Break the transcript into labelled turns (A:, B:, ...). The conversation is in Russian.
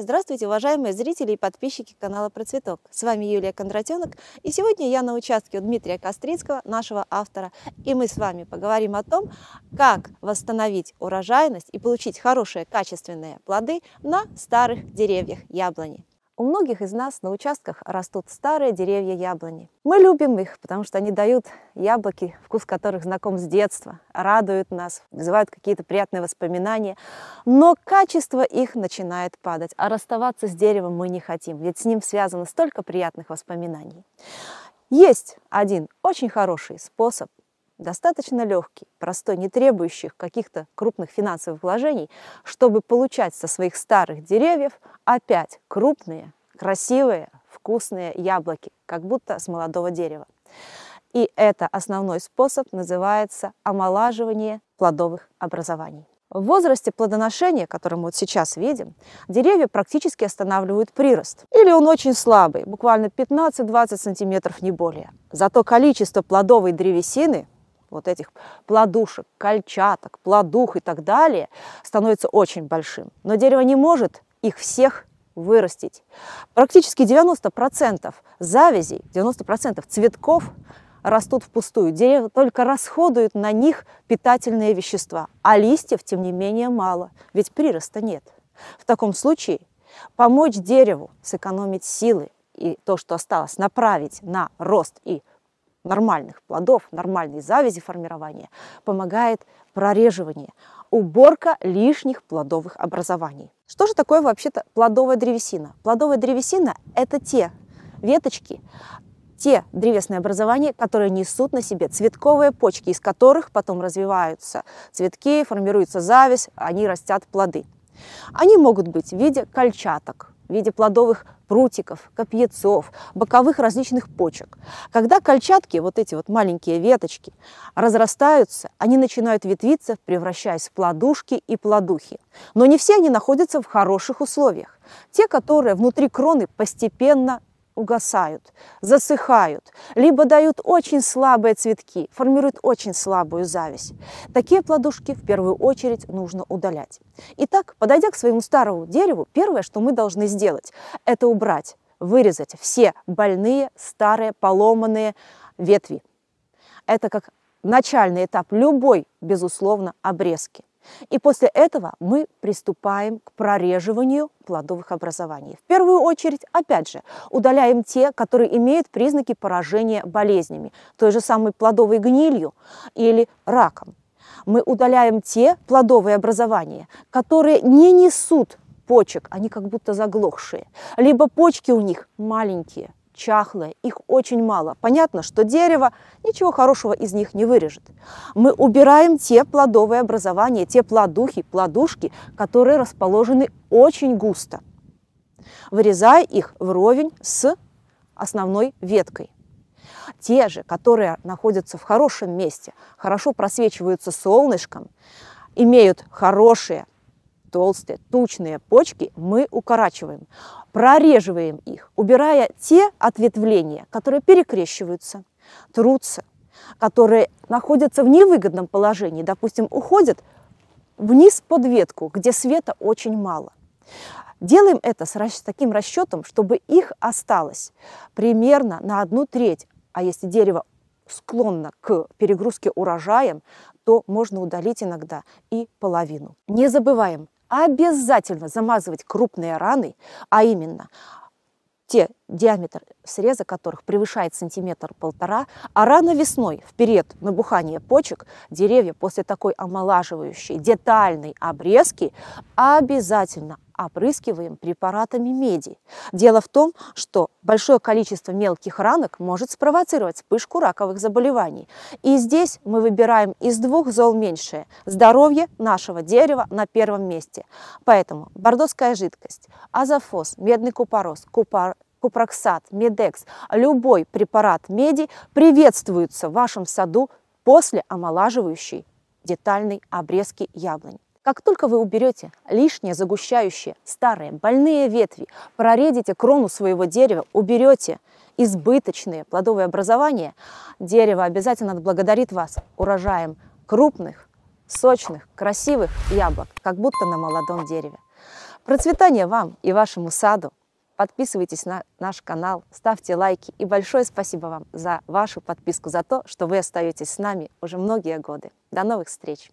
A: Здравствуйте, уважаемые зрители и подписчики канала Процветок. С вами Юлия Кондратенок, и сегодня я на участке у Дмитрия Кострицкого, нашего автора, и мы с вами поговорим о том, как восстановить урожайность и получить хорошие качественные плоды на старых деревьях яблони. У многих из нас на участках растут старые деревья яблони. Мы любим их, потому что они дают яблоки, вкус которых знаком с детства, радуют нас, вызывают какие-то приятные воспоминания. Но качество их начинает падать, а расставаться с деревом мы не хотим, ведь с ним связано столько приятных воспоминаний. Есть один очень хороший способ достаточно легкий, простой, не требующий каких-то крупных финансовых вложений, чтобы получать со своих старых деревьев опять крупные, красивые, вкусные яблоки, как будто с молодого дерева. И это основной способ называется омолаживание плодовых образований. В возрасте плодоношения, который мы вот сейчас видим, деревья практически останавливают прирост. Или он очень слабый, буквально 15-20 сантиметров, не более. Зато количество плодовой древесины вот этих плодушек, кольчаток, плодух и так далее, становится очень большим. Но дерево не может их всех вырастить. Практически 90% завязей, 90% цветков растут впустую. Дерево только расходует на них питательные вещества, а листьев, тем не менее, мало, ведь прироста нет. В таком случае помочь дереву сэкономить силы и то, что осталось, направить на рост и нормальных плодов, нормальной завязи формирования помогает прореживание, уборка лишних плодовых образований. Что же такое вообще-то плодовая древесина? Плодовая древесина – это те веточки, те древесные образования, которые несут на себе цветковые почки, из которых потом развиваются цветки, формируется зависть, они растят плоды. Они могут быть в виде кольчаток, в виде плодовых прутиков, копьецов, боковых различных почек. Когда кольчатки, вот эти вот маленькие веточки, разрастаются, они начинают ветвиться, превращаясь в плодушки и плодухи. Но не все они находятся в хороших условиях. Те, которые внутри кроны постепенно угасают, засыхают, либо дают очень слабые цветки, формируют очень слабую зависть. Такие плодушки в первую очередь нужно удалять. Итак, подойдя к своему старому дереву, первое, что мы должны сделать, это убрать, вырезать все больные, старые, поломанные ветви. Это как начальный этап любой, безусловно, обрезки. И после этого мы приступаем к прореживанию плодовых образований. В первую очередь, опять же, удаляем те, которые имеют признаки поражения болезнями, той же самой плодовой гнилью или раком. Мы удаляем те плодовые образования, которые не несут почек, они как будто заглохшие, либо почки у них маленькие, чахлые, их очень мало. Понятно, что дерево ничего хорошего из них не вырежет. Мы убираем те плодовые образования, те плодухи, плодушки, которые расположены очень густо, вырезая их вровень с основной веткой. Те же, которые находятся в хорошем месте, хорошо просвечиваются солнышком, имеют хорошие толстые, тучные почки мы укорачиваем, прореживаем их, убирая те ответвления, которые перекрещиваются, трутся, которые находятся в невыгодном положении, допустим, уходят вниз под ветку, где света очень мало. Делаем это с таким расчетом, чтобы их осталось примерно на одну треть, а если дерево склонно к перегрузке урожаем, то можно удалить иногда и половину. Не забываем, обязательно замазывать крупные раны, а именно те диаметр среза которых превышает сантиметр-полтора, а рано весной, вперед период набухания почек, деревья после такой омолаживающей детальной обрезки обязательно опрыскиваем препаратами меди. Дело в том, что большое количество мелких ранок может спровоцировать вспышку раковых заболеваний. И здесь мы выбираем из двух зол меньшее. Здоровье нашего дерева на первом месте. Поэтому бордоская жидкость, азофос, медный купорос, купор, купроксат, медекс, любой препарат меди приветствуются в вашем саду после омолаживающей детальной обрезки яблонь. Как только вы уберете лишние загущающие старые больные ветви, проредите крону своего дерева, уберете избыточные плодовые образования, дерево обязательно отблагодарит вас урожаем крупных, сочных, красивых яблок, как будто на молодом дереве. Процветание вам и вашему саду! Подписывайтесь на наш канал, ставьте лайки и большое спасибо вам за вашу подписку, за то, что вы остаетесь с нами уже многие годы. До новых встреч!